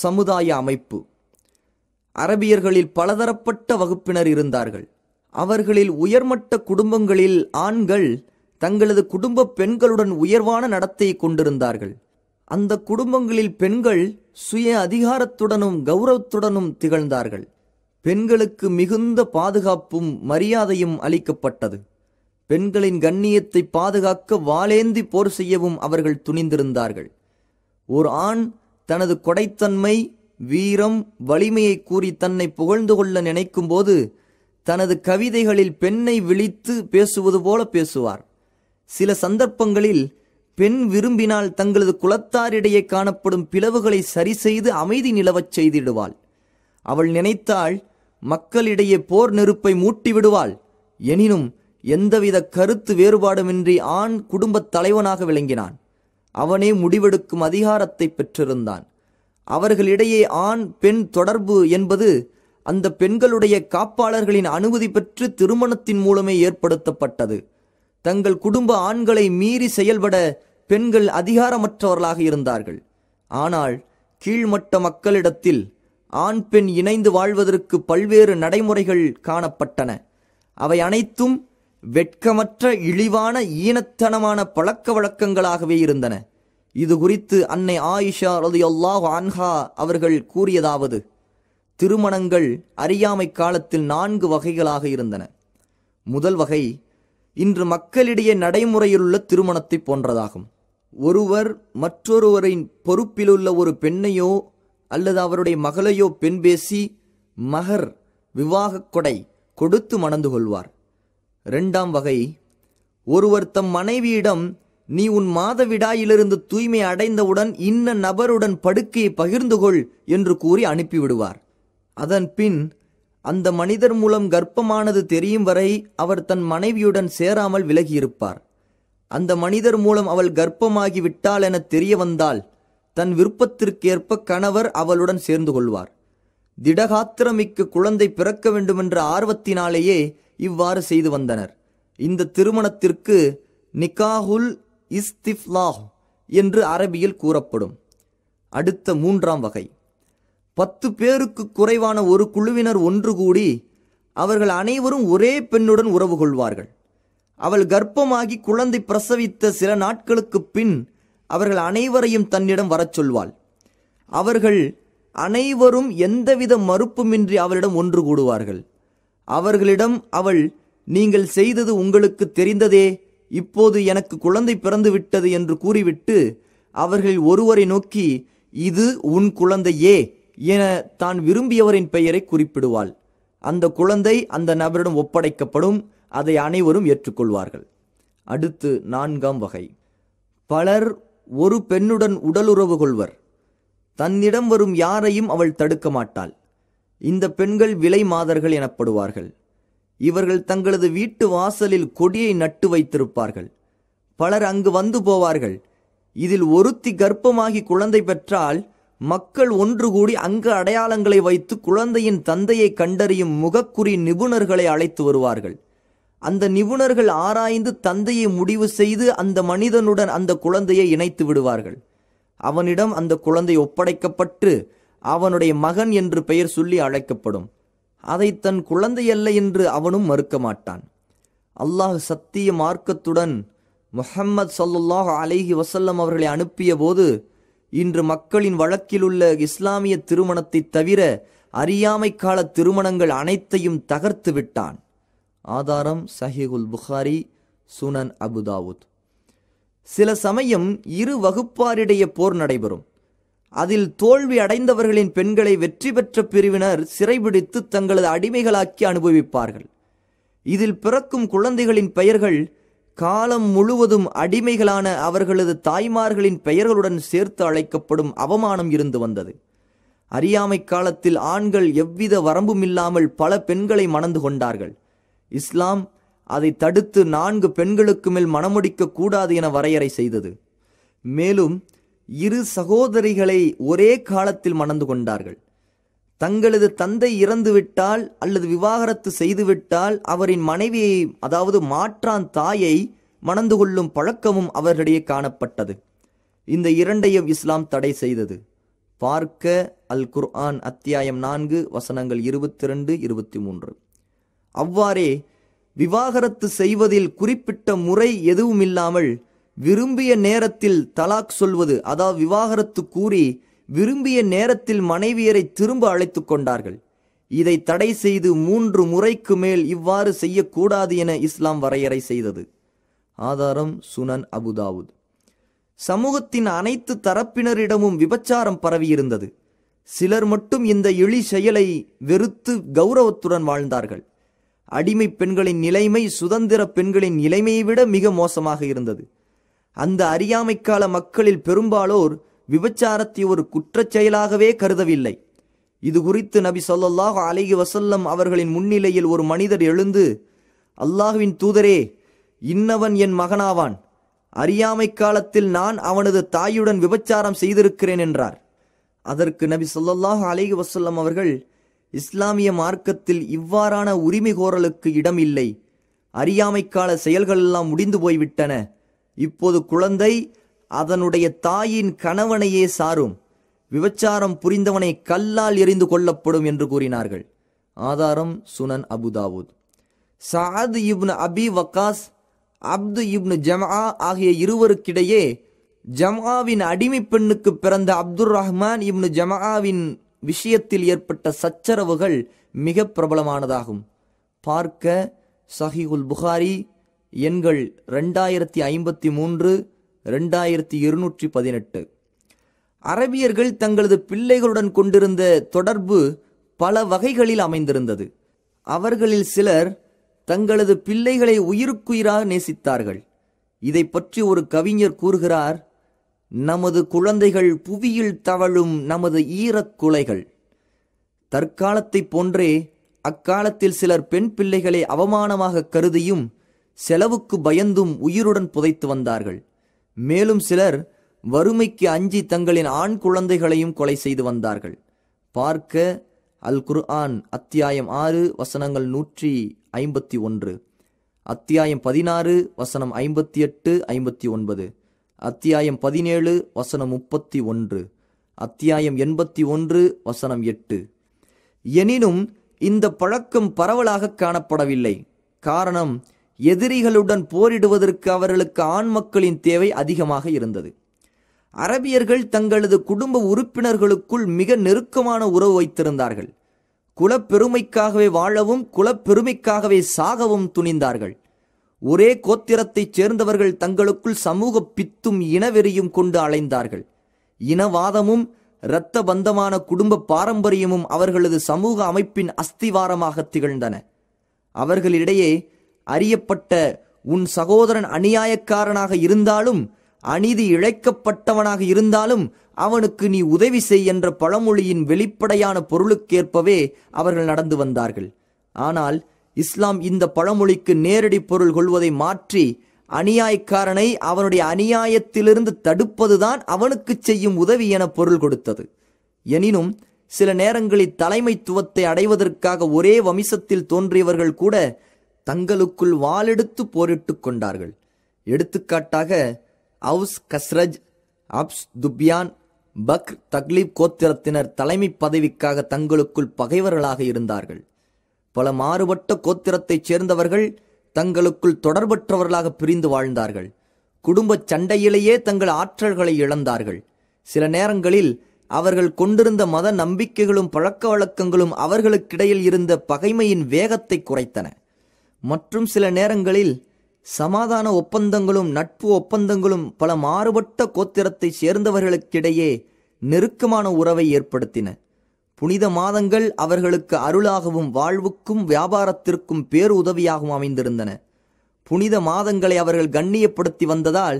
சமுதாய அமைப்பு அரபியர்களில் பலதரப்பட்ட வகுப்பினர் இருந்தார்கள் அவர்களில் உயர்மட்ட குடும்பங்களில் ஆண்கள் தங்களது குடும்ப பெண்களுடன் உயர்வான நடத்தை கொண்டிருந்தார்கள் அந்த குடும்பங்களில் பெண்கள் சுய அதிகாரத்துடனும் கௌரவத்துடனும் திகழ்ந்தார்கள் பெண்களுக்கு மிகுந்த பாதுகாப்பும் மரியாதையும் அளிக்கப்பட்டது பெண்களின் கண்ணியத்தை பாதுகாக்க வாளேந்தி போர் செய்யவும் அவர்கள் துணிந்திருந்தார்கள் ஒரு ஆண் தனது கொடைத்தன்மை வீரம் வலிமையை கூறி தன்னை புகழ்ந்து கொள்ள நினைக்கும்போது தனது கவிதைகளில் பெண்ணை விழித்து பேசுவது போல பேசுவார் சில சந்தர்ப்பங்களில் பெண் விரும்பினால் தங்களது குலத்தாரிடையே காணப்படும் பிளவுகளை சரி செய்து அமைதி நிலவச் செய்திடுவாள் அவள் நினைத்தாள் மக்களிடையே போர் நெருப்பை மூட்டிவிடுவாள் எனினும் எந்தவித கருத்து வேறுபாடுமின்றி ஆண் குடும்பத் தலைவனாக விளங்கினான் அவனே முடிவெடுக்கும் அதிகாரத்தை பெற்றிருந்தான் அவர்களிடையே ஆண் பெண் தொடர்பு என்பது அந்த பெண்களுடைய காப்பாளர்களின் அனுமதி பெற்று திருமணத்தின் மூலமே ஏற்படுத்தப்பட்டது தங்கள் குடும்ப ஆண்களை மீறி செயல்பட பெண்கள் அதிகாரமற்றவர்களாக இருந்தார்கள் ஆனால் கீழ்மட்ட மக்களிடத்தில் ஆண் பெண் இணைந்து வாழ்வதற்கு பல்வேறு நடைமுறைகள் காணப்பட்டன அவை அனைத்தும் வெட்கமற்ற இழிவான ஈனத்தனமான பழக்க வழக்கங்களாகவே இருந்தன இது குறித்து அன்னை ஆயிஷா அல்லது ரலியல்லாஹு அன்ஹா அவர்கள் கூறியதாவது திருமணங்கள் அறியாமை காலத்தில் நான்கு வகைகளாக இருந்தன முதல் வகை இன்று மக்களிடையே நடைமுறையிலுள்ள திருமணத்தை போன்றதாகும் ஒருவர் மற்றொருவரின் பொறுப்பிலுள்ள ஒரு பெண்ணையோ அல்லது அவருடைய மகளையோ பெண் பேசி மகர் விவாக கொடை கொடுத்து மணந்து கொள்வார் இரண்டாம் வகை ஒருவர் தம் மனைவியிடம் நீ உன் மாதவிடாயிலிருந்து தூய்மை அடைந்தவுடன் இன்ன நபருடன் படுக்கையை பகிர்ந்து கொள் என்று கூறி அனுப்பிவிடுவார் அதன் பின் அந்த மனிதர் மூலம் கர்ப்பமானது தெரியும் வரை அவர் தன் மனைவியுடன் சேராமல் விலகியிருப்பார் அந்த மனிதர் மூலம் அவள் கர்ப்பமாகி விட்டாள் என தெரிய வந்தால் தன் விருப்பத்திற்கேற்ப கணவர் அவளுடன் சேர்ந்து கொள்வார் திடகாத்திரமிக்க குழந்தை பிறக்க வேண்டுமென்ற ஆர்வத்தினாலேயே இவ்வாறு செய்து வந்தனர் இந்த திருமணத்திற்கு நிக்காகுல் இஸ்திஃப்லாஹ் என்று அரபியில் கூறப்படும் அடுத்த மூன்றாம் வகை பத்து பேருக்கு குறைவான ஒரு குழுவினர் ஒன்று கூடி அவர்கள் அனைவரும் ஒரே பெண்ணுடன் உறவு கொள்வார்கள் அவள் கர்ப்பமாகி குழந்தை பிரசவித்த சில நாட்களுக்கு பின் அவர்கள் அனைவரையும் தன்னிடம் வரச் சொல்வாள் அவர்கள் அனைவரும் எந்தவித மறுப்புமின்றி அவளிடம் ஒன்று கூடுவார்கள் அவர்களிடம் அவள் நீங்கள் செய்தது உங்களுக்கு தெரிந்ததே இப்போது எனக்கு குழந்தை பிறந்து விட்டது என்று கூறிவிட்டு அவர்கள் ஒருவரை நோக்கி இது உன் குழந்தையே என தான் விரும்பியவரின் பெயரை குறிப்பிடுவாள் அந்த குழந்தை அந்த நபரிடம் ஒப்படைக்கப்படும் அதை அனைவரும் ஏற்றுக்கொள்வார்கள் அடுத்து நான்காம் வகை பலர் ஒரு பெண்ணுடன் உடலுறவு கொள்வர் தன்னிடம் வரும் யாரையும் அவள் தடுக்க மாட்டாள் இந்த பெண்கள் விலை மாதர்கள் எனப்படுவார்கள் இவர்கள் தங்களது வீட்டு வாசலில் கொடியை நட்டு வைத்திருப்பார்கள் பலர் அங்கு வந்து போவார்கள் இதில் ஒருத்தி கர்ப்பமாகி குழந்தை பெற்றால் மக்கள் ஒன்று கூடி அங்கு அடையாளங்களை வைத்து குழந்தையின் தந்தையை கண்டறியும் முகக்குறி நிபுணர்களை அழைத்து வருவார்கள் அந்த நிபுணர்கள் ஆராய்ந்து தந்தையை முடிவு செய்து அந்த மனிதனுடன் அந்த குழந்தையை இணைத்து விடுவார்கள் அவனிடம் அந்த குழந்தை ஒப்படைக்கப்பட்டு அவனுடைய மகன் என்று பெயர் சொல்லி அழைக்கப்படும் அதை தன் குழந்தையல்ல என்று அவனும் மறுக்க மாட்டான் அல்லாஹ் சத்திய மார்க்கத்துடன் முஹம்மது சல்லுல்லாஹ் அலைஹி வசல்லம் அவர்களை அனுப்பிய போது இன்று மக்களின் வழக்கிலுள்ள இஸ்லாமிய திருமணத்தை தவிர அறியாமை கால திருமணங்கள் அனைத்தையும் தகர்த்து விட்டான் ஆதாரம் சஹிகுல் புகாரி சுனன் அபுதாவுத் சில சமயம் இரு வகுப்பாரிடையே போர் நடைபெறும் அதில் தோல்வி அடைந்தவர்களின் பெண்களை வெற்றி பெற்ற பிரிவினர் சிறைபிடித்து தங்களது அடிமைகளாக்கி அனுபவிப்பார்கள் இதில் பிறக்கும் குழந்தைகளின் பெயர்கள் காலம் முழுவதும் அடிமைகளான அவர்களது தாய்மார்களின் பெயர்களுடன் சேர்த்து அழைக்கப்படும் அவமானம் இருந்து வந்தது அறியாமை காலத்தில் ஆண்கள் எவ்வித வரம்பும் இல்லாமல் பல பெண்களை மணந்து கொண்டார்கள் இஸ்லாம் அதை தடுத்து நான்கு பெண்களுக்கு மேல் மணமுடிக்க கூடாது என வரையறை செய்தது மேலும் இரு சகோதரிகளை ஒரே காலத்தில் மணந்து கொண்டார்கள் தங்களது தந்தை இறந்துவிட்டால் அல்லது விவாகரத்து செய்துவிட்டால் அவரின் மனைவியை அதாவது மாற்றான் தாயை மணந்து கொள்ளும் பழக்கமும் அவர்களிடையே காணப்பட்டது இந்த இரண்டையும் இஸ்லாம் தடை செய்தது பார்க்க அல் குர்ஆன் அத்தியாயம் நான்கு வசனங்கள் இருபத்தி ரெண்டு இருபத்தி மூன்று அவ்வாறே விவாகரத்து செய்வதில் குறிப்பிட்ட முறை எதுவும் இல்லாமல் விரும்பிய நேரத்தில் தலாக் சொல்வது அதாவது விவாகரத்து கூறி விரும்பிய நேரத்தில் மனைவியரை திரும்ப அழைத்து கொண்டார்கள் இதை தடை செய்து மூன்று முறைக்கு மேல் இவ்வாறு செய்யக்கூடாது என இஸ்லாம் வரையறை செய்தது ஆதாரம் சுனன் அபுதாவுத் சமூகத்தின் அனைத்து தரப்பினரிடமும் விபச்சாரம் பரவியிருந்தது சிலர் மட்டும் இந்த இழி செயலை வெறுத்து கௌரவத்துடன் வாழ்ந்தார்கள் அடிமை பெண்களின் நிலைமை சுதந்திர பெண்களின் நிலைமையை விட மிக மோசமாக இருந்தது அந்த அறியாமைக்கால மக்களில் பெரும்பாலோர் விபச்சாரத்தை ஒரு குற்றச்செயலாகவே செயலாகவே கருதவில்லை இது குறித்து நபி சொல்லாஹ் அலிகி வசல்லம் அவர்களின் முன்னிலையில் ஒரு மனிதர் எழுந்து அல்லாஹுவின் தூதரே இன்னவன் என் மகனாவான் அறியாமை காலத்தில் நான் அவனது தாயுடன் விபச்சாரம் செய்திருக்கிறேன் என்றார் அதற்கு நபி சொல்லாஹ் அலிகி வசல்லம் அவர்கள் இஸ்லாமிய மார்க்கத்தில் இவ்வாறான உரிமை கோரலுக்கு இடமில்லை அறியாமைக்கால செயல்களெல்லாம் முடிந்து போய்விட்டன இப்போது குழந்தை அதனுடைய தாயின் கணவனையே சாரும் விபச்சாரம் புரிந்தவனை கல்லால் எரிந்து கொள்ளப்படும் என்று கூறினார்கள் ஆதாரம் சுனன் அபுதாவுத் சாது இப்னு அபி வக்காஸ் அப்து இப்னு ஜமா ஆகிய இருவருக்கிடையே ஜமாவின் அடிமை பெண்ணுக்கு பிறந்த அப்துர் ரஹ்மான் இப்னு ஜமாவின் விஷயத்தில் ஏற்பட்ட சச்சரவுகள் மிக பிரபலமானதாகும் பார்க்க சஹி புகாரி எண்கள் ரெண்டாயிரத்தி ஐம்பத்தி மூன்று ரெண்டாயிரத்தி இருநூற்றி பதினெட்டு அரபியர்கள் தங்களது பிள்ளைகளுடன் கொண்டிருந்த தொடர்பு பல வகைகளில் அமைந்திருந்தது அவர்களில் சிலர் தங்களது பிள்ளைகளை உயிருக்குயிராக நேசித்தார்கள் இதை பற்றி ஒரு கவிஞர் கூறுகிறார் நமது குழந்தைகள் புவியில் தவழும் நமது ஈரக் குலைகள் தற்காலத்தைப் போன்றே அக்காலத்தில் சிலர் பெண் பிள்ளைகளை அவமானமாக கருதியும் செலவுக்கு பயந்தும் உயிருடன் புதைத்து வந்தார்கள் மேலும் சிலர் வறுமைக்கு அஞ்சி தங்களின் ஆண் குழந்தைகளையும் கொலை செய்து வந்தார்கள் பார்க்க அல் குர்ஆன் அத்தியாயம் ஆறு வசனங்கள் நூற்றி ஐம்பத்தி ஒன்று அத்தியாயம் பதினாறு வசனம் ஐம்பத்தி எட்டு ஐம்பத்தி ஒன்பது அத்தியாயம் பதினேழு வசனம் முப்பத்தி ஒன்று அத்தியாயம் எண்பத்தி ஒன்று வசனம் எட்டு எனினும் இந்த பழக்கம் பரவலாக காணப்படவில்லை காரணம் எதிரிகளுடன் போரிடுவதற்கு அவர்களுக்கு ஆண் மக்களின் தேவை அதிகமாக இருந்தது அரபியர்கள் தங்களது குடும்ப உறுப்பினர்களுக்குள் மிக நெருக்கமான உறவு வைத்திருந்தார்கள் குலப்பெருமைக்காகவே வாழவும் குலப்பெருமைக்காகவே சாகவும் துணிந்தார்கள் ஒரே கோத்திரத்தைச் சேர்ந்தவர்கள் தங்களுக்குள் சமூக பித்தும் இனவெறியும் கொண்டு அலைந்தார்கள் இனவாதமும் இரத்த பந்தமான குடும்ப பாரம்பரியமும் அவர்களது சமூக அமைப்பின் அஸ்திவாரமாக திகழ்ந்தன அவர்களிடையே அறியப்பட்ட உன் சகோதரன் அநியாயக்காரனாக இருந்தாலும் அநீதி இழைக்கப்பட்டவனாக இருந்தாலும் அவனுக்கு நீ உதவி செய் என்ற பழமொழியின் வெளிப்படையான பொருளுக்கேற்பவே அவர்கள் நடந்து வந்தார்கள் ஆனால் இஸ்லாம் இந்த பழமொழிக்கு நேரடி பொருள் கொள்வதை மாற்றி அநியாயக்காரனை அவனுடைய அநியாயத்திலிருந்து தடுப்பதுதான் அவனுக்கு செய்யும் உதவி என பொருள் கொடுத்தது எனினும் சில நேரங்களில் தலைமைத்துவத்தை அடைவதற்காக ஒரே வம்சத்தில் தோன்றியவர்கள் கூட தங்களுக்குள் வாளெடுத்து போரிட்டு கொண்டார்கள் எடுத்துக்காட்டாக Aws Khazraj Abs Dhubyan Bakr Taghlib கோத்திரத்தினர் தலைமை பதவிக்காக தங்களுக்குள் பகைவர்களாக இருந்தார்கள் பல மாறுபட்ட கோத்திரத்தைச் சேர்ந்தவர்கள் தங்களுக்குள் தொடர்பற்றவர்களாக பிரிந்து வாழ்ந்தார்கள் குடும்ப சண்டையிலேயே தங்கள் ஆற்றல்களை இழந்தார்கள் சில நேரங்களில் அவர்கள் கொண்டிருந்த மத நம்பிக்கைகளும் பழக்க வழக்கங்களும் அவர்களுக்கிடையில் இருந்த பகைமையின் வேகத்தை குறைத்தன மற்றும் சில நேரங்களில் சமாதான ஒப்பந்தங்களும் நட்பு ஒப்பந்தங்களும் பல மாறுபட்ட கோத்திரத்தை சேர்ந்தவர்களுக்கிடையே நெருக்கமான உறவை ஏற்படுத்தின புனித மாதங்கள் அவர்களுக்கு அருளாகவும் வாழ்வுக்கும் வியாபாரத்திற்கும் பேரு உதவியாகவும் அமைந்திருந்தன புனித மாதங்களை அவர்கள் கண்ணியப்படுத்தி வந்ததால்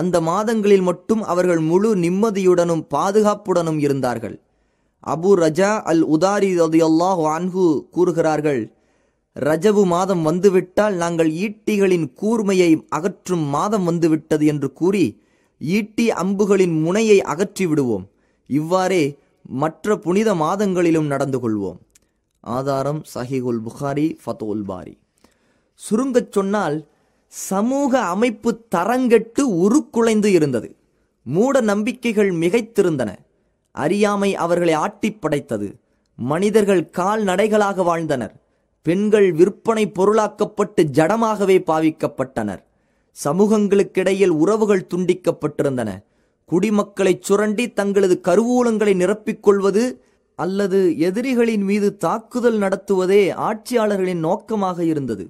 அந்த மாதங்களில் மட்டும் அவர்கள் முழு நிம்மதியுடனும் பாதுகாப்புடனும் இருந்தார்கள் அபு ரஜா அல் உதாரி அல்லாஹ் அன்ஹு கூறுகிறார்கள் ரஜவு மாதம் வந்துவிட்டால் நாங்கள் ஈட்டிகளின் கூர்மையை அகற்றும் மாதம் வந்துவிட்டது என்று கூறி ஈட்டி அம்புகளின் முனையை அகற்றி விடுவோம் இவ்வாறே மற்ற புனித மாதங்களிலும் நடந்து கொள்வோம் ஆதாரம் சஹிகுல் புகாரி ஃபதோல் பாரி சுருங்கச் சொன்னால் சமூக அமைப்பு தரங்கெட்டு உருக்குலைந்து இருந்தது மூட நம்பிக்கைகள் மிகைத்திருந்தன அறியாமை அவர்களை ஆட்டிப் படைத்தது மனிதர்கள் கால்நடைகளாக வாழ்ந்தனர் பெண்கள் விற்பனை பொருளாக்கப்பட்டு ஜடமாகவே பாவிக்கப்பட்டனர் சமூகங்களுக்கிடையில் உறவுகள் துண்டிக்கப்பட்டிருந்தன குடிமக்களை சுரண்டி தங்களது கருவூலங்களை நிரப்பிக்கொள்வது அல்லது எதிரிகளின் மீது தாக்குதல் நடத்துவதே ஆட்சியாளர்களின் நோக்கமாக இருந்தது